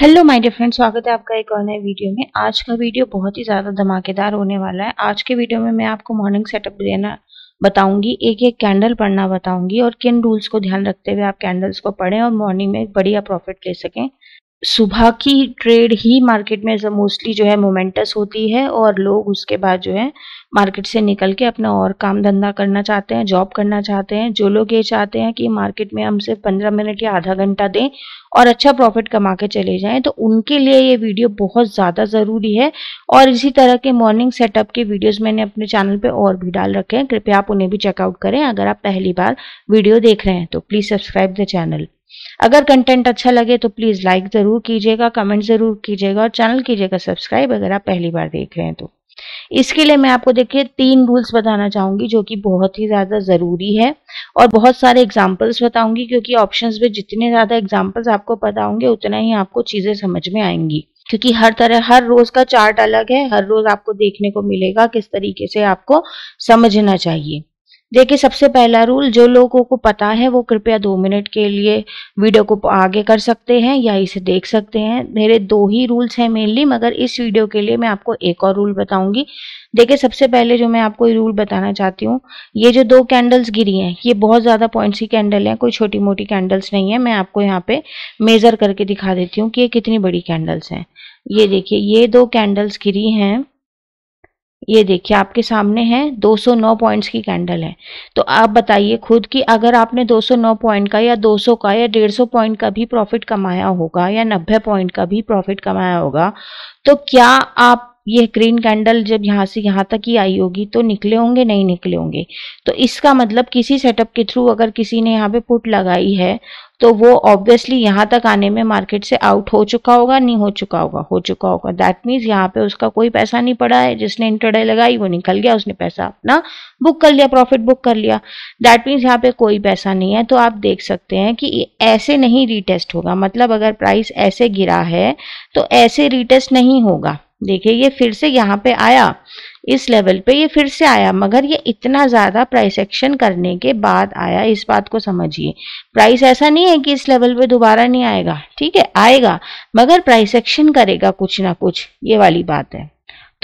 hello my dear friend स्वागत है आपका एक और नए वीडियो में आज का वीडियो बहुत ही ज़्यादा धमाकेदार होने वाला है आज के वीडियो में मैं आपको मॉर्निंग सेटअप देना बताऊंगी एक एक कैंडल पढ़ना बताऊंगी और किन रूल्स को ध्यान रखते हुए आप कैंडल्स को पढ़ें और मॉर्निंग में बढ़िया प्रॉफिट ले सकें सुबह की ट्रेड ही मार्केट में मोस्टली जो है मोमेंटस होती है और लोग उसके बाद जो है मार्केट से निकल के अपना और काम धंधा करना चाहते हैं जॉब करना चाहते हैं जो लोग ये चाहते हैं कि मार्केट में हम सिर्फ पंद्रह मिनट या आधा घंटा दें और अच्छा प्रॉफिट कमा के चले जाएं तो उनके लिए ये वीडियो बहुत ज़्यादा ज़रूरी है और इसी तरह के मॉर्निंग सेटअप के वीडियोज़ मैंने अपने चैनल पर और भी डाल रखे हैं कृपया आप उन्हें भी चेकआउट करें अगर आप पहली बार वीडियो देख रहे हैं तो प्लीज़ सब्सक्राइब द चैनल अगर कंटेंट अच्छा लगे तो प्लीज़ लाइक ज़रूर कीजिएगा कमेंट ज़रूर कीजिएगा और चैनल कीजिएगा सब्सक्राइब अगर आप पहली बार देख रहे हैं तो इसके लिए मैं आपको देखिए तीन रूल्स बताना चाहूंगी जो कि बहुत ही ज़्यादा ज़रूरी है और बहुत सारे एग्जाम्पल्स बताऊंगी क्योंकि ऑप्शंस में जितने ज़्यादा एग्जाम्पल्स आपको पता होंगे उतना ही आपको चीज़ें समझ में आएंगी क्योंकि हर तरह हर रोज का चार्ट अलग है हर रोज आपको देखने को मिलेगा किस तरीके से आपको समझना चाहिए देखिए सबसे पहला रूल जो लोगों को पता है वो कृपया दो मिनट के लिए वीडियो को आगे कर सकते हैं या इसे देख सकते हैं मेरे दो ही रूल्स हैं मेनली मगर इस वीडियो के लिए मैं आपको एक और रूल बताऊंगी देखिए सबसे पहले जो मैं आपको रूल बताना चाहती हूँ ये जो दो कैंडल्स गिरी हैं ये बहुत ज़्यादा पॉइंट्स की कैंडल हैं कोई छोटी मोटी कैंडल्स नहीं है मैं आपको यहाँ पर मेज़र करके दिखा देती हूँ कि ये कितनी बड़ी कैंडल्स हैं ये देखिए ये दो कैंडल्स गिरी हैं ये देखिए आपके सामने है 209 पॉइंट्स की कैंडल है तो आप बताइए खुद कि अगर आपने 209 पॉइंट का या 200 का या 150 पॉइंट का भी प्रॉफिट कमाया होगा या 90 पॉइंट का भी प्रॉफिट कमाया होगा तो क्या आप ये ग्रीन कैंडल जब यहाँ से यहाँ तक ही आई होगी तो निकले होंगे नहीं निकले होंगे तो इसका मतलब किसी सेटअप के थ्रू अगर किसी ने यहाँ पे पुट लगाई है तो वो ऑब्वियसली यहाँ तक आने में मार्केट से आउट हो चुका होगा नहीं हो चुका होगा हो चुका होगा दैट मीन्स यहाँ पे उसका कोई पैसा नहीं पड़ा है जिसने इंटरडे लगाई वो निकल गया उसने पैसा अपना बुक कर लिया प्रॉफिट बुक कर लिया दैट मीन्स यहाँ पे कोई पैसा नहीं है तो आप देख सकते हैं कि ऐसे नहीं रिटेस्ट होगा मतलब अगर प्राइस ऐसे गिरा है तो ऐसे रिटेस्ट नहीं होगा देखिए ये फिर से यहाँ पे आया इस लेवल पे ये फिर से आया मगर ये इतना ज़्यादा प्राइस एक्शन करने के बाद आया इस बात को समझिए प्राइस ऐसा नहीं है कि इस लेवल पे दोबारा नहीं आएगा ठीक है आएगा मगर प्राइस एक्शन करेगा कुछ ना कुछ ये वाली बात है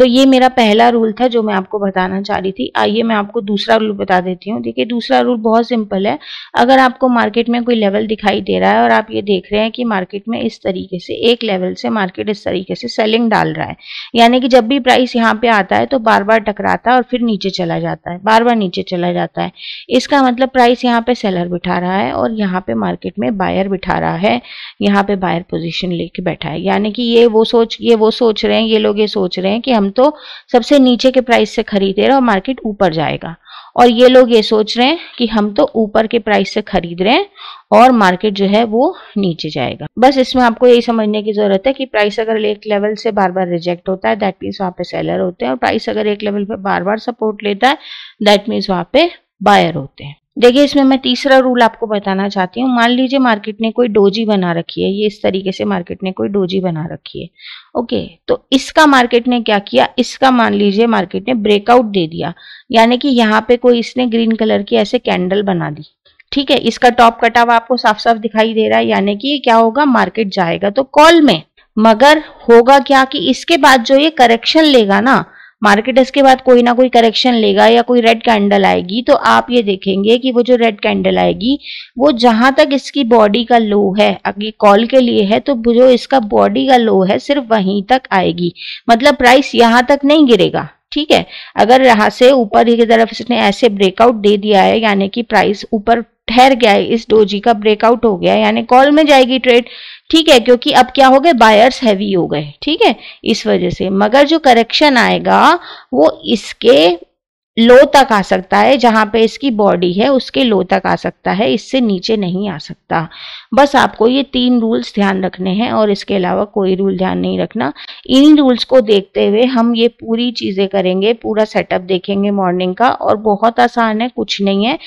तो ये मेरा पहला रूल था जो मैं आपको बताना चाह रही थी आइए मैं आपको दूसरा रूल बता देती हूँ देखिए दूसरा रूल बहुत सिंपल है अगर आपको मार्केट में कोई लेवल दिखाई दे रहा है और आप ये देख रहे हैं कि मार्केट में इस तरीके से एक लेवल से मार्केट इस तरीके से सेलिंग डाल रहा है यानी कि जब भी प्राइस यहाँ पे आता है तो बार बार टकराता है और फिर नीचे चला जाता है बार बार नीचे चला जाता है इसका मतलब प्राइस यहाँ पे सेलर बिठा रहा है और यहाँ पे मार्केट में बायर बिठा रहा है यहाँ पे बायर पोजिशन लेके बैठा है यानी कि ये वो सोच ये वो सोच रहे हैं ये लोग ये सोच रहे हैं कि हम तो सबसे नीचे के प्राइस से खरीदे रहे और मार्केट ऊपर जाएगा और ये लोग ये सोच रहे हैं कि हम तो ऊपर के प्राइस से खरीद रहे हैं और मार्केट जो है वो नीचे जाएगा बस इसमें आपको यही समझने की जरूरत है कि प्राइस अगर एक लेवल से बार बार रिजेक्ट होता है दैट मीन्स वहाँ पे सेलर होते हैं और प्राइस अगर एक लेवल पे बार बार सपोर्ट लेता है दैट मीन्स वहाँ पे बायर होते हैं देखिए इसमें मैं तीसरा रूल आपको बताना चाहती हूँ मान लीजिए मार्केट ने कोई डोजी बना रखी है ये इस तरीके से मार्केट ने कोई डोजी बना रखी है ओके तो इसका मार्केट ने क्या किया इसका मान लीजिए मार्केट ने ब्रेकआउट दे दिया यानी कि यहाँ पे कोई इसने ग्रीन कलर की ऐसे कैंडल बना दी ठीक है इसका टॉप कटा हुआ आपको साफ साफ दिखाई दे रहा है यानी कि क्या होगा मार्केट जाएगा तो कॉल में मगर होगा क्या कि इसके बाद जो ये करेक्शन लेगा ना मार्केट इसके बाद कोई ना कोई करेक्शन लेगा या कोई रेड कैंडल आएगी तो आप ये देखेंगे कि वो जो रेड कैंडल आएगी वो जहां तक इसकी बॉडी का लो है अगर कॉल के लिए है तो जो इसका बॉडी का लो है सिर्फ वहीं तक आएगी मतलब प्राइस यहाँ तक नहीं गिरेगा ठीक है अगर यहाँ से ऊपर की तरफ इसने ऐसे ब्रेकआउट दे दिया है यानी कि प्राइस ऊपर ठहर गया है इस डोजी का ब्रेकआउट हो गया है यानी कॉल में जाएगी ट्रेड ठीक है क्योंकि अब क्या हो गए बायर्स हैवी हो गए ठीक है इस वजह से मगर जो करेक्शन आएगा वो इसके लो तक आ सकता है जहाँ पे इसकी बॉडी है उसके लो तक आ सकता है इससे नीचे नहीं आ सकता बस आपको ये तीन रूल्स ध्यान रखने हैं और इसके अलावा कोई रूल ध्यान नहीं रखना इन रूल्स को देखते हुए हम ये पूरी चीज़ें करेंगे पूरा सेटअप देखेंगे मॉर्निंग का और बहुत आसान है कुछ नहीं है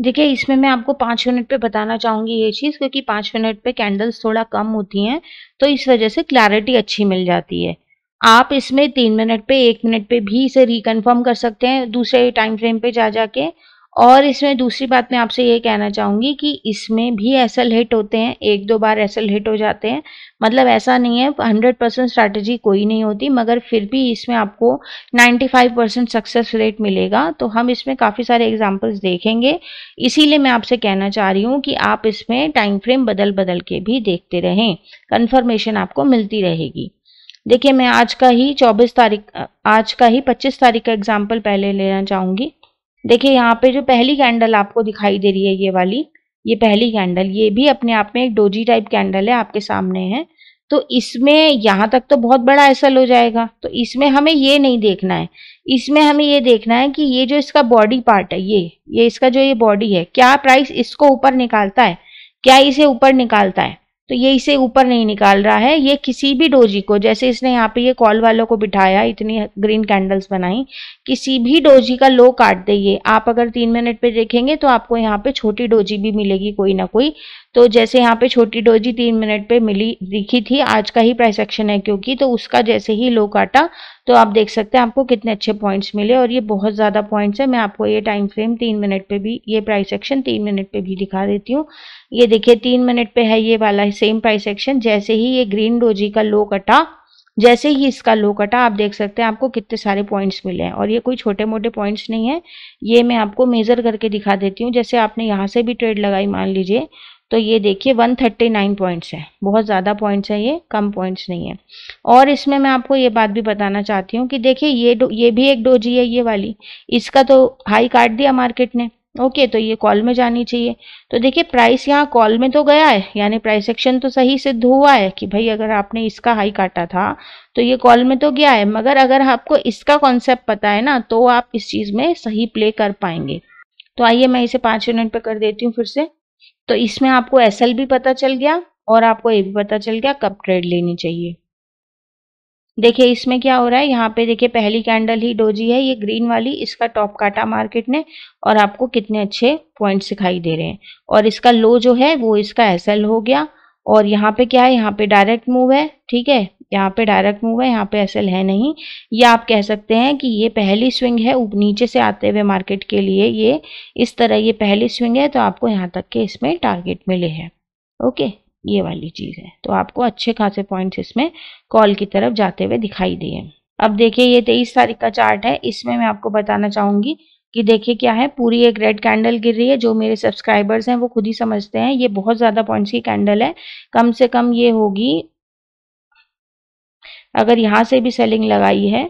देखिए इसमें मैं आपको पाँच मिनट पे बताना चाहूँगी ये चीज़ क्योंकि पाँच मिनट पे कैंडल्स थोड़ा कम होती हैं तो इस वजह से क्लैरिटी अच्छी मिल जाती है आप इसमें तीन मिनट पे एक मिनट पे भी इसे रिकन्फर्म कर सकते हैं दूसरे टाइम फ्रेम पे जा जाके और इसमें दूसरी बात मैं आपसे ये कहना चाहूँगी कि इसमें भी एसल हिट होते हैं एक दो बार एसल हिट हो जाते हैं मतलब ऐसा नहीं है हंड्रेड परसेंट स्ट्रैटेजी कोई नहीं होती मगर फिर भी इसमें आपको ninety five percent success rate मिलेगा तो हम इसमें काफ़ी सारे एग्जाम्पल्स देखेंगे इसीलिए मैं आपसे कहना चाह रही हूँ कि आप इसमें टाइम फ्रेम बदल बदल के भी देखते रहें कन्फर्मेशन आपको मिलती रहेगी देखिए मैं आज का ही 24 तारीख आज का ही 25 तारीख का एग्जाम्पल पहले लेना चाहूँगी देखिए यहाँ पे जो पहली कैंडल आपको दिखाई दे रही है ये वाली ये पहली कैंडल ये भी अपने आप में एक डोजी टाइप कैंडल है आपके सामने है तो इसमें यहाँ तक तो बहुत बड़ा एसल हो जाएगा तो इसमें हमें ये नहीं देखना है इसमें हमें ये देखना है कि ये जो इसका बॉडी पार्ट है ये ये इसका जो ये बॉडी है क्या प्राइस इसको ऊपर निकालता है क्या इसे ऊपर निकालता है तो ये इसे ऊपर नहीं निकाल रहा है ये किसी भी डोजी को जैसे इसने यहाँ पे ये कॉल वालों को बिठाया इतनी ग्रीन कैंडल्स बनाई किसी भी डोजी का लो काट दे ये आप अगर तीन मिनट पे देखेंगे तो आपको यहाँ पे छोटी डोजी भी मिलेगी कोई ना कोई तो जैसे यहाँ पे छोटी डोजी तीन मिनट पे मिली दिखी थी आज का ही प्राइस एक्शन है क्योंकि तो उसका जैसे ही लो काटा तो आप देख सकते हैं आपको कितने अच्छे पॉइंट्स मिले और ये बहुत ज़्यादा पॉइंट्स है मैं आपको ये टाइम फ्रेम तीन मिनट पे भी ये प्राइस एक्शन तीन मिनट पे भी दिखा देती हूँ ये देखिए तीन मिनट पे है ये वाला है सेम प्राइस एक्शन जैसे ही ये ग्रीन डोजी का लो कटा जैसे ही इसका लो कटा आप देख सकते हैं आपको कितने सारे पॉइंट्स मिले हैं और ये कोई छोटे मोटे पॉइंट्स नहीं है ये मैं आपको मेज़र करके दिखा देती हूँ जैसे आपने यहाँ से भी ट्रेड लगाई मान लीजिए तो ये देखिए 139 पॉइंट्स हैं बहुत ज़्यादा पॉइंट्स हैं ये कम पॉइंट्स नहीं है और इसमें मैं आपको ये बात भी बताना चाहती हूँ कि देखिए ये ये भी एक डोजी है ये वाली इसका तो हाई काट दिया मार्केट ने ओके तो ये कॉल में जानी चाहिए तो देखिए प्राइस यहाँ कॉल में तो गया है यानी प्राइस एक्शन तो सही सिद्ध हुआ है कि भाई अगर आपने इसका हाई काटा था तो ये कॉल में तो गया है मगर अगर आपको इसका कॉन्सेप्ट पता है ना तो आप इस चीज़ में सही प्ले कर पाएंगे तो आइए मैं इसे पाँच यूनिट पर कर देती हूँ फिर से तो इसमें आपको एस भी पता चल गया और आपको ये भी पता चल गया कब ट्रेड लेनी चाहिए देखिए इसमें क्या हो रहा है यहाँ पे देखिए पहली कैंडल ही डोजी है ये ग्रीन वाली इसका टॉप काटा मार्केट ने और आपको कितने अच्छे पॉइंट्स दिखाई दे रहे हैं और इसका लो जो है वो इसका एस हो गया और यहाँ पे क्या है यहाँ पे डायरेक्ट मूव है ठीक है यहाँ पे डायरेक्ट मूव है यहाँ पे एस है नहीं या आप कह सकते हैं कि ये पहली स्विंग है नीचे से आते हुए मार्केट के लिए ये इस तरह ये पहली स्विंग है तो आपको यहाँ तक के इसमें टारगेट मिले हैं ओके ये वाली चीज़ है तो आपको अच्छे खासे पॉइंट्स इसमें कॉल की तरफ जाते हुए दिखाई दिए अब देखिए ये तेईस तारीख का चार्ट है इसमें मैं आपको बताना चाहूंगी कि देखिए क्या है पूरी एक रेड कैंडल गिर रही है जो मेरे सब्सक्राइबर्स हैं वो खुद ही समझते हैं ये बहुत ज़्यादा पॉइंट्स की कैंडल है कम से कम ये होगी अगर यहाँ से भी सेलिंग लगाई है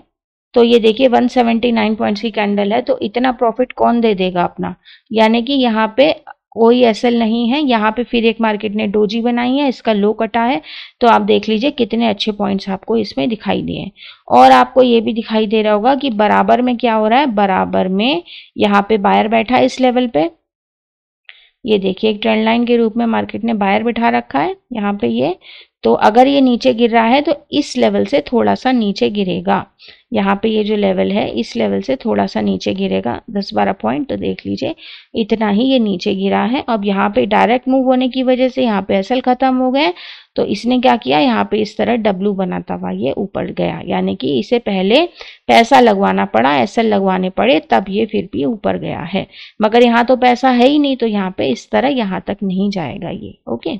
तो ये देखिए 179 पॉइंट्स की कैंडल है तो इतना प्रॉफिट कौन दे देगा अपना यानी कि यहाँ पे कोई एसएल नहीं है यहाँ पे फिर एक मार्केट ने डोजी बनाई है इसका लो कटा है तो आप देख लीजिए कितने अच्छे पॉइंट्स आपको इसमें दिखाई दिए और आपको ये भी दिखाई दे रहा होगा कि बराबर में क्या हो रहा है बराबर में यहाँ पे बायर बैठा है इस लेवल पे ये देखिए एक ट्रेंड लाइन के रूप में मार्केट ने बायर बिठा रखा है यहाँ पे ये तो अगर ये नीचे गिर रहा है तो इस लेवल से थोड़ा सा नीचे गिरेगा यहाँ पे ये जो लेवल है इस लेवल से थोड़ा सा नीचे गिरेगा दस बारह पॉइंट तो देख लीजिए इतना ही ये नीचे गिरा है अब यहाँ पे डायरेक्ट मूव होने की वजह से यहाँ पे असल खत्म हो गए तो इसने क्या किया यहाँ पे इस तरह डब्लू बनाता हुआ ये ऊपर गया यानी कि इसे पहले पैसा लगवाना पड़ा एसल लगवाने पड़े तब ये फिर भी ऊपर गया है मगर यहाँ तो पैसा है ही नहीं तो यहाँ पे इस तरह यहाँ तक नहीं जाएगा ये ओके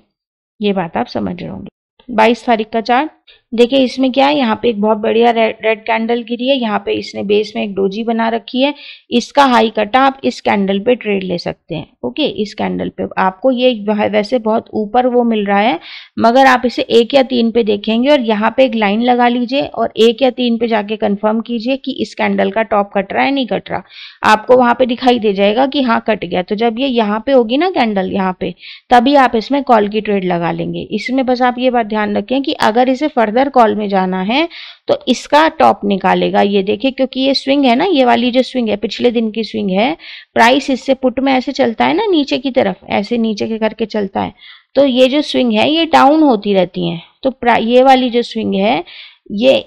ये बात आप समझ रहे होंगे बाईस तारीख का चार देखिए इसमें क्या है यहाँ पे एक बहुत बढ़िया रेड रेड कैंडल गिरी है यहाँ पे इसने बेस में एक डोजी बना रखी है इसका हाई कटा आप इस कैंडल पे ट्रेड ले सकते हैं ओके इस कैंडल पे आपको ये वैसे बहुत ऊपर वो मिल रहा है मगर आप इसे एक या तीन पे देखेंगे और यहाँ पे एक लाइन लगा लीजिए और एक या तीन पे जाके कन्फर्म कीजिए कि इस कैंडल का टॉप कट रहा है नहीं कट रहा आपको वहां पे दिखाई दे जाएगा कि हाँ कट गया तो जब ये यहाँ पे होगी ना कैंडल यहाँ पे तभी आप इसमें कॉल की ट्रेड लगा लेंगे इसमें बस आप ये बात ध्यान रखें कि अगर इसे फर्दर अदर कॉल में जाना है तो इसका टॉप निकालेगा ये देखिए क्योंकि ये स्विंग है ना ये वाली जो स्विंग है पिछले दिन की स्विंग है प्राइस इससे पुट में ऐसे चलता है ना नीचे की तरफ ऐसे नीचे के करके चलता है तो ये जो स्विंग है ये डाउन होती रहती है तो ये वाली जो स्विंग है ये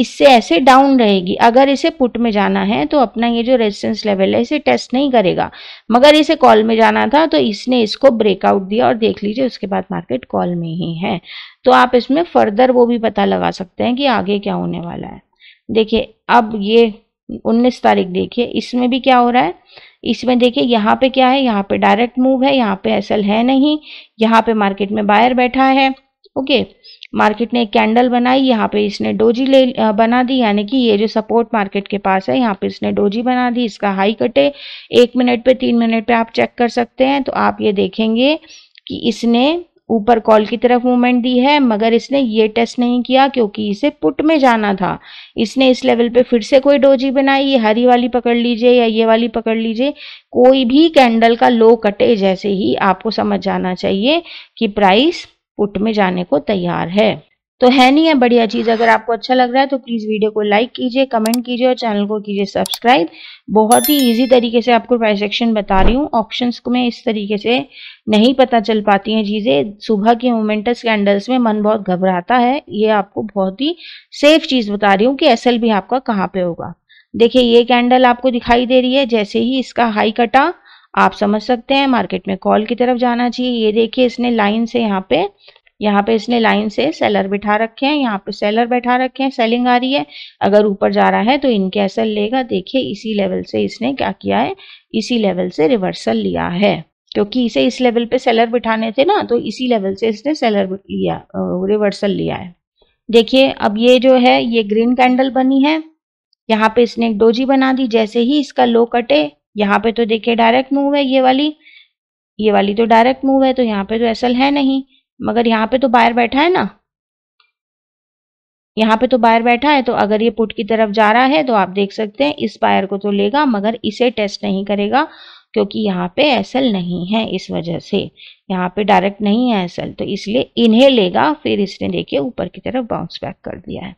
इससे ऐसे डाउन रहेगी अगर इसे पुट में जाना है तो अपना ये जो रेजिस्टेंस लेवल है इसे टेस्ट नहीं करेगा मगर इसे कॉल में जाना था तो इसने इसको ब्रेकआउट दिया और देख लीजिए उसके बाद मार्केट कॉल में ही है तो आप इसमें फर्दर वो भी पता लगा सकते हैं कि आगे क्या होने वाला है देखिए अब ये 19 तारीख देखिए इसमें भी क्या हो रहा है इसमें देखिए यहाँ पे क्या है यहाँ पे डायरेक्ट मूव है यहाँ पे एसएल है नहीं यहाँ पे मार्केट में बायर बैठा है ओके मार्केट ने एक कैंडल बनाई यहाँ पे इसने डोजी ले बना दी यानी कि ये जो सपोर्ट मार्केट के पास है यहाँ पे इसने डोजी बना दी इसका हाई कटे एक मिनट पे तीन मिनट पे आप चेक कर सकते हैं तो आप ये देखेंगे कि इसने ऊपर कॉल की तरफ मूवमेंट दी है मगर इसने ये टेस्ट नहीं किया क्योंकि इसे पुट में जाना था इसने इस लेवल पे फिर से कोई डोजी बनाई ये हरी वाली पकड़ लीजिए या ये वाली पकड़ लीजिए कोई भी कैंडल का लो कटे जैसे ही आपको समझ जाना चाहिए कि प्राइस पुट में जाने को तैयार है तो है नहीं है बढ़िया चीज़ अगर आपको अच्छा लग रहा है तो प्लीज़ वीडियो को लाइक कीजिए कमेंट कीजिए और चैनल को कीजिए सब्सक्राइब बहुत ही ईजी तरीके से आपको प्राइस एक्शन बता रही हूँ ऑप्शंस में इस तरीके से नहीं पता चल पाती हैं चीज़ें सुबह के मोमेंटस कैंडल्स में मन बहुत घबराता है ये आपको बहुत ही सेफ चीज़ बता रही हूँ कि एस आपका कहाँ पर होगा देखिए ये कैंडल आपको दिखाई दे रही है जैसे ही इसका हाई कटा आप समझ सकते हैं मार्केट में कॉल की तरफ जाना चाहिए ये देखिए इसने लाइन से यहाँ पे यहाँ पे इसने लाइन से सेलर बिठा रखे हैं यहाँ पे सेलर बैठा रखे हैं सेलिंग आ रही है अगर ऊपर जा रहा है तो इनके असल लेगा देखिए इसी लेवल से इसने क्या किया है इसी लेवल से रिवर्सल लिया है क्योंकि इसे इस लेवल पे सेलर बिठाने थे ना तो इसी लेवल से इसने सेलर लिया रिवर्सल लिया है देखिए अब ये जो है ये ग्रीन कैंडल बनी है यहाँ पे इसने एक डोजी बना दी जैसे ही इसका लो कटे यहाँ पे तो देखिए डायरेक्ट मूव है ये वाली ये वाली तो डायरेक्ट मूव है तो यहाँ पे तो एसल है नहीं मगर यहाँ पे तो बायर बैठा है ना यहाँ पे तो बायर बैठा है तो अगर ये पुट की तरफ जा रहा है तो आप देख सकते हैं इस बायर को तो लेगा मगर इसे टेस्ट नहीं करेगा क्योंकि यहाँ पे एसल नहीं है इस वजह से यहाँ पे डायरेक्ट नहीं है एसल तो इसलिए इन्हें लेगा फिर इसने देखिए ऊपर की तरफ बाउंस बैक कर दिया है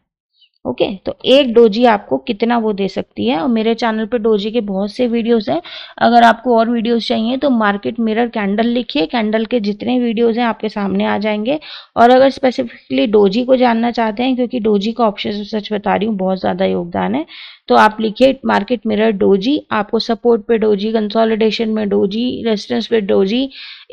ओके तो एक डोजी आपको कितना वो दे सकती है और मेरे चैनल पे डोजी के बहुत से वीडियोस हैं अगर आपको और वीडियोस चाहिए तो मार्केट मिरर कैंडल लिखिए कैंडल के जितने वीडियोस हैं आपके सामने आ जाएंगे और अगर स्पेसिफिकली डोजी को जानना चाहते हैं क्योंकि डोजी का ऑप्शन सच बता रही हूँ बहुत ज़्यादा योगदान है तो आप लिखिए मार्केट मिरर डोजी आपको सपोर्ट पे डोजी कंसोलिडेशन में डोजी रेस्टेंस पे डोजी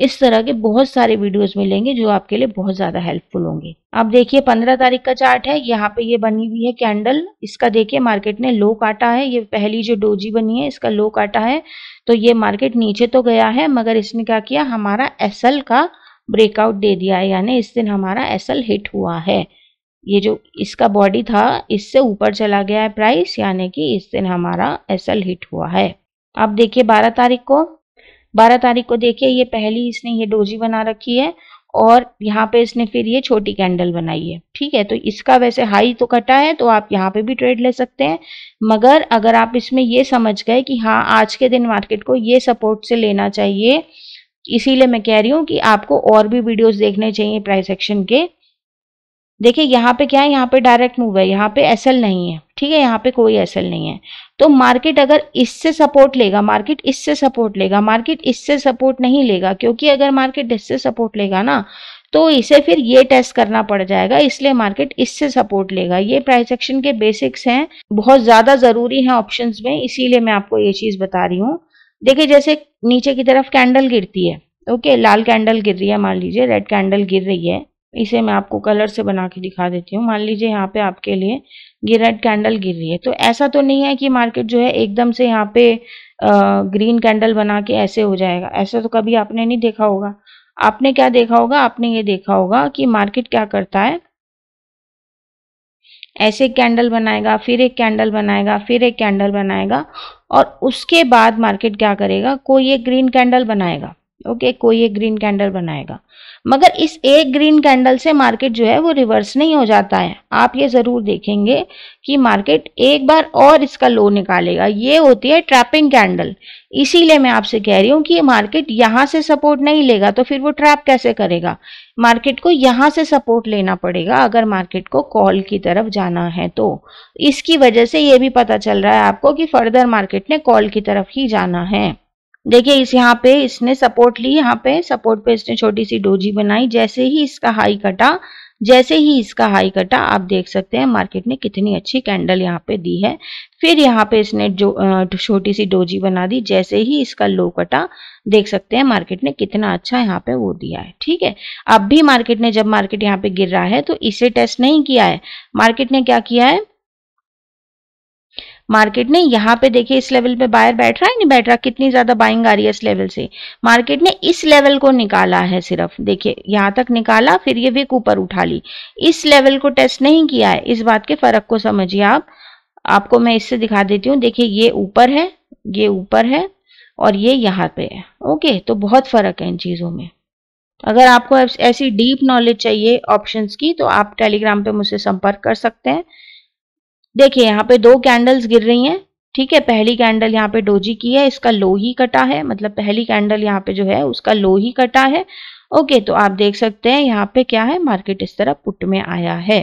इस तरह के बहुत सारे वीडियोस मिलेंगे जो आपके लिए बहुत ज़्यादा हेल्पफुल होंगे आप देखिए पंद्रह तारीख का चार्ट है यहाँ पे ये बनी हुई है कैंडल इसका देखिए मार्केट ने लो काटा है ये पहली जो डोजी बनी है इसका लो काटा है तो ये मार्केट नीचे तो गया है मगर इसने क्या किया हमारा एस का ब्रेकआउट दे दिया है यानी इस दिन हमारा एस हिट हुआ है ये जो इसका बॉडी था इससे ऊपर चला गया है प्राइस यानी कि इस दिन हमारा एसएल हिट हुआ है अब देखिए बारह तारीख को बारह तारीख को देखिए ये पहली इसने ये डोजी बना रखी है और यहाँ पे इसने फिर ये छोटी कैंडल बनाई है ठीक है तो इसका वैसे हाई तो कटा है तो आप यहाँ पे भी ट्रेड ले सकते हैं मगर अगर आप इसमें ये समझ गए कि हाँ आज के दिन मार्केट को ये सपोर्ट से लेना चाहिए इसीलिए मैं कह रही हूँ कि आपको और भी वीडियोस देखने चाहिए प्राइस एक्शन के देखिए यहाँ पे क्या है यहाँ पे डायरेक्ट मूव है यहाँ पे एसएल नहीं है ठीक है यहाँ पे कोई एसएल नहीं है तो मार्केट अगर इससे सपोर्ट लेगा मार्केट इससे सपोर्ट लेगा मार्केट इससे सपोर्ट नहीं लेगा क्योंकि अगर मार्केट इससे सपोर्ट लेगा ना तो इसे फिर ये टेस्ट करना पड़ जाएगा इसलिए मार्केट इससे सपोर्ट लेगा ये प्राइस एक्शन के बेसिक्स हैं बहुत ज़्यादा ज़रूरी हैं ऑप्शन में इसीलिए मैं आपको ये चीज़ बता रही हूँ देखिए जैसे नीचे की तरफ कैंडल गिरती है ओके लाल कैंडल गिर रही है मान लीजिए रेड कैंडल गिर रही है इसे मैं आपको कलर से बना के दिखा देती हूँ मान लीजिए यहाँ पे आपके लिए ये रेड कैंडल गिर रही है तो ऐसा तो नहीं है कि मार्केट जो है एकदम से यहाँ पे ग्रीन कैंडल बना के ऐसे हो जाएगा ऐसा तो कभी आपने नहीं देखा होगा आपने क्या देखा होगा आपने ये देखा होगा कि मार्केट क्या करता है ऐसे कैंडल बनाएगा फिर एक कैंडल बनाएगा फिर एक कैंडल बनाएगा और उसके बाद मार्केट क्या करेगा कोई एक ग्रीन कैंडल बनाएगा ओके okay, कोई एक ग्रीन कैंडल बनाएगा मगर इस एक ग्रीन कैंडल से मार्केट जो है वो रिवर्स नहीं हो जाता है आप ये ज़रूर देखेंगे कि मार्केट एक बार और इसका लो निकालेगा ये होती है ट्रैपिंग कैंडल इसीलिए मैं आपसे कह रही हूँ कि मार्केट यहाँ से सपोर्ट नहीं लेगा तो फिर वो ट्रैप कैसे करेगा मार्केट को यहाँ से सपोर्ट लेना पड़ेगा अगर मार्केट को कॉल की तरफ जाना है तो इसकी वजह से ये भी पता चल रहा है आपको कि फर्दर मार्केट ने कॉल की तरफ ही जाना है देखिए इस यहाँ पे इसने सपोर्ट ली यहाँ पे सपोर्ट पे इसने छोटी सी डोजी बनाई जैसे ही इसका हाई कटा जैसे ही इसका हाई कटा आप देख सकते हैं मार्केट ने कितनी अच्छी कैंडल यहाँ पे दी है फिर यहाँ पे इसने जो छोटी सी डोजी बना दी जैसे ही इसका लो कटा देख सकते हैं मार्केट ने कितना अच्छा यहाँ पे वो दिया है ठीक है अब भी मार्केट ने जब मार्केट यहाँ पे गिर रहा है तो इसे टेस्ट नहीं किया है मार्केट ने क्या किया है मार्केट ने यहाँ पे देखिए इस लेवल पे बायर बैठ रहा है नहीं बैठ रहा कितनी ज्यादा बाइंग आ रही है इस लेवल से मार्केट ने इस लेवल को निकाला है सिर्फ देखिए यहाँ तक निकाला फिर ये विक ऊपर उठा ली इस लेवल को टेस्ट नहीं किया है इस बात के फर्क को समझिए आप आपको मैं इससे दिखा देती हूँ देखिये ये ऊपर है ये ऊपर है और ये यहाँ पे है ओके तो बहुत फर्क है इन चीजों में अगर आपको ऐसी डीप नॉलेज चाहिए ऑप्शंस की तो आप टेलीग्राम पे मुझसे संपर्क कर सकते हैं देखिए यहाँ पे दो कैंडल्स गिर रही हैं ठीक है पहली कैंडल यहाँ पे डोजी की है इसका लो ही कटा है मतलब पहली कैंडल यहाँ पे जो है उसका लो ही कटा है ओके तो आप देख सकते हैं यहाँ पे क्या है मार्केट इस तरह पुट में आया है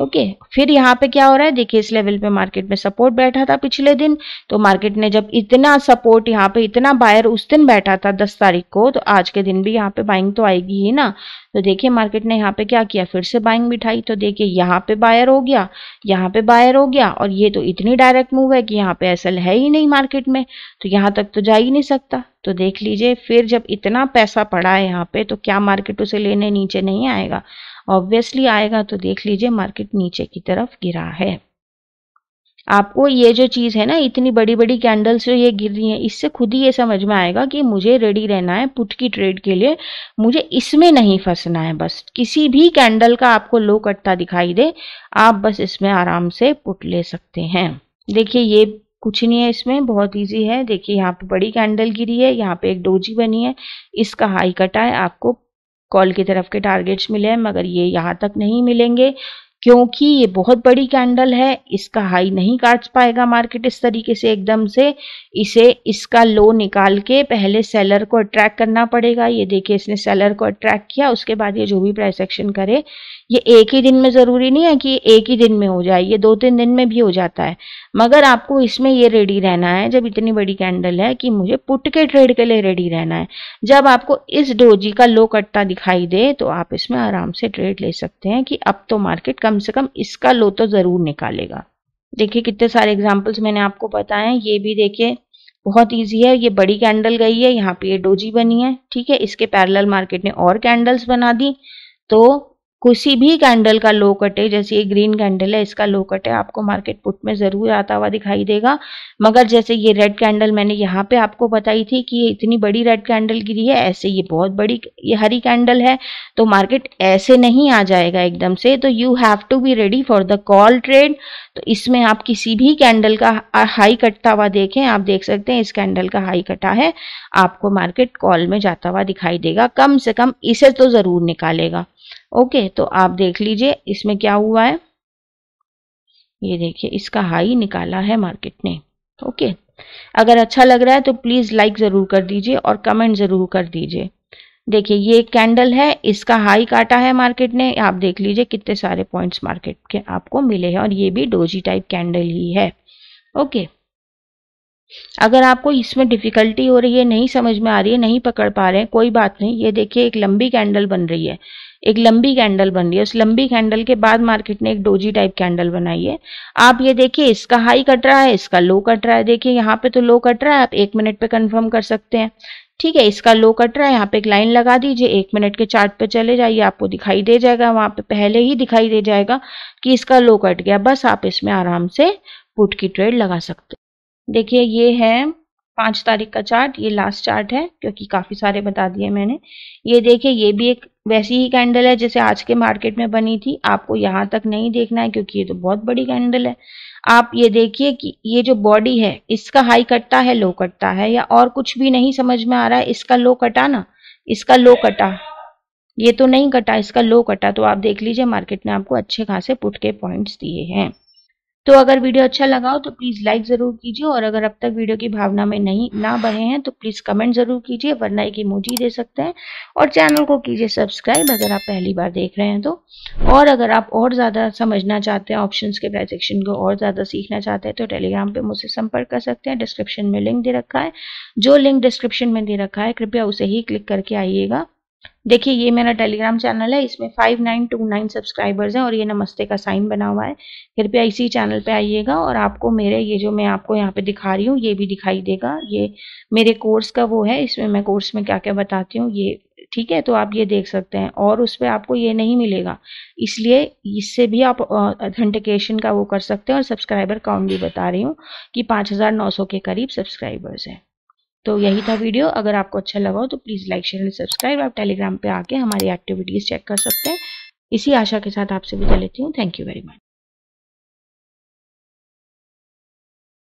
ओके फिर यहाँ पे क्या हो रहा है देखिए इस लेवल पे मार्केट में सपोर्ट बैठा था पिछले दिन तो मार्केट ने जब इतना सपोर्ट यहाँ पे इतना बायर उस दिन बैठा था दस तारीख को तो आज के दिन भी यहाँ पे बाइंग तो आएगी ही ना तो देखिए मार्केट ने यहाँ पे क्या किया फिर से बाइंग बिठाई तो देखिए यहाँ पे बायर हो गया यहाँ पे बायर हो गया और ये तो इतनी डायरेक्ट मूव है कि यहाँ पे ऐसा है ही नहीं मार्केट में तो यहाँ तक तो जा ही नहीं सकता तो देख लीजिए फिर जब इतना पैसा पड़ा है यहाँ पे तो क्या मार्केट उसे लेने नीचे नहीं आएगा ऑब्वियसली आएगा तो देख लीजिए मार्केट नीचे की तरफ गिरा है आपको ये जो चीज़ है ना इतनी बड़ी बड़ी कैंडल्स जो ये गिर रही हैं इससे खुद ही ये समझ में आएगा कि मुझे रेडी रहना है पुट की ट्रेड के लिए मुझे इसमें नहीं फंसना है बस किसी भी कैंडल का आपको लो कटता दिखाई दे आप बस इसमें आराम से पुट ले सकते हैं देखिए ये कुछ नहीं है इसमें बहुत इजी है देखिए यहाँ पे बड़ी कैंडल गिरी है यहाँ पे एक डोजी बनी है इसका हाई कटा है आपको कॉल की तरफ के टारगेट्स मिले हैं मगर ये यहाँ तक नहीं मिलेंगे क्योंकि ये बहुत बड़ी कैंडल है इसका हाई नहीं काट पाएगा मार्केट इस तरीके से एकदम से इसे इसका लो निकाल के पहले सेलर को अट्रैक्ट करना पड़ेगा ये देखिए इसने सेलर को अट्रैक्ट किया उसके बाद ये जो भी प्राइस एक्शन करे ये एक ही दिन में ज़रूरी नहीं है कि एक ही दिन में हो जाए ये दो तीन दिन में भी हो जाता है मगर आपको इसमें ये रेडी रहना है जब इतनी बड़ी कैंडल है कि मुझे पुट के ट्रेड के लिए रेडी रहना है जब आपको इस डोजी का लो कट्टा दिखाई दे तो आप इसमें आराम से ट्रेड ले सकते हैं कि अब तो मार्केट कम से कम इसका लो तो ज़रूर निकालेगा देखिए कितने सारे एग्जाम्पल्स मैंने आपको बताए ये भी देखिए बहुत इजी है ये बड़ी कैंडल गई है यहाँ पे ये डोजी बनी है ठीक है इसके पैरेलल मार्केट ने और कैंडल्स बना दी तो किसी भी कैंडल का लो कट है जैसे ये ग्रीन कैंडल है इसका लो कट है आपको मार्केट पुट में ज़रूर आता हुआ दिखाई देगा मगर जैसे ये रेड कैंडल मैंने यहाँ पे आपको बताई थी कि ये इतनी बड़ी रेड कैंडल गिरी है ऐसे ये बहुत बड़ी ये हरी कैंडल है तो मार्केट ऐसे नहीं आ जाएगा एकदम से तो you have to be ready for the call trade तो इसमें आप किसी भी कैंडल का हाई कटता हुआ देखें आप देख सकते हैं इस कैंडल का हाई कटा है आपको मार्केट कॉल में जाता हुआ दिखाई देगा कम से कम इसे तो ज़रूर निकालेगा ओके तो आप देख लीजिए इसमें क्या हुआ है ये देखिए इसका हाई निकाला है मार्केट ने ओके अगर अच्छा लग रहा है तो प्लीज़ लाइक ज़रूर कर दीजिए और कमेंट ज़रूर कर दीजिए देखिए ये एक कैंडल है इसका हाई काटा है मार्केट ने आप देख लीजिए कितने सारे पॉइंट्स मार्केट के आपको मिले हैं और ये भी डोजी टाइप कैंडल ही है ओके अगर आपको इसमें डिफ़िकल्टी हो रही है नहीं समझ में आ रही है नहीं पकड़ पा रहे हैं कोई बात नहीं ये देखिए एक लंबी कैंडल बन रही है एक लंबी कैंडल बन रही है उस लंबी कैंडल के बाद मार्केट ने एक डोजी टाइप कैंडल बनाई है आप ये देखिए इसका हाई कट रहा है इसका लो कट रहा है देखिए यहाँ पे तो लो कट रहा है आप एक मिनट पे कंफर्म कर सकते हैं ठीक है इसका लो कट रहा है यहाँ पे एक लाइन लगा दीजिए एक मिनट के चार्ट पे चले जाइए आपको दिखाई दे जाएगा वहाँ पे पहले ही दिखाई दे जाएगा कि इसका लो कट गया बस आप इसमें आराम से पुट की ट्रेड लगा सकते देखिए ये है पाँच तारीख का चार्ट ये लास्ट चार्ट है क्योंकि काफ़ी सारे बता दिए मैंने ये देखिए ये भी एक वैसी ही कैंडल है जैसे आज के मार्केट में बनी थी आपको यहाँ तक नहीं देखना है क्योंकि ये तो बहुत बड़ी कैंडल है आप ये देखिए कि ये जो बॉडी है इसका हाई कटता है लो कटता है या और कुछ भी नहीं समझ में आ रहा है इसका लो कटा ना इसका लो कटा ये तो नहीं कटा इसका लो कटा तो आप देख लीजिए मार्केट ने आपको अच्छे खासे पुट के पॉइंट्स दिए हैं तो अगर वीडियो अच्छा लगा हो तो प्लीज़ लाइक ज़रूर कीजिए और अगर अब तक वीडियो की भावना में नहीं ना बढ़े हैं तो प्लीज़ कमेंट ज़रूर कीजिए वरना एक इमोजी दे सकते हैं और चैनल को कीजिए सब्सक्राइब अगर आप पहली बार देख रहे हैं तो और अगर आप और ज़्यादा समझना चाहते हैं ऑप्शंस के प्राइजेक्शन को और ज़्यादा सीखना चाहते हैं तो टेलीग्राम पर मुझसे संपर्क कर सकते हैं डिस्क्रिप्शन में लिंक दे रखा है जो लिंक डिस्क्रिप्शन में दे रखा है कृपया उसे ही क्लिक करके आइएगा देखिए ये मेरा टेलीग्राम चैनल है इसमें 5929 सब्सक्राइबर्स हैं और ये नमस्ते का साइन बना हुआ है कृपया इसी चैनल पे आइएगा और आपको मेरे ये जो मैं आपको यहाँ पे दिखा रही हूँ ये भी दिखाई देगा ये मेरे कोर्स का वो है इसमें मैं कोर्स में क्या क्या बताती हूँ ये ठीक है तो आप ये देख सकते हैं और उस पर आपको ये नहीं मिलेगा इसलिए इससे भी आप ऑथेंटिकेशन का वो कर सकते हैं और सब्सक्राइबर काउंट भी बता रही हूँ कि पाँच के करीब सब्सक्राइबर्स हैं तो यही था वीडियो अगर आपको अच्छा लगा हो तो please like share and subscribe आप टेलीग्राम पे आके हमारी एक्टिविटीज़ चेक कर सकते हैं इसी आशा के साथ आपसे विदा लेती हूँ थैंक यू वेरी मच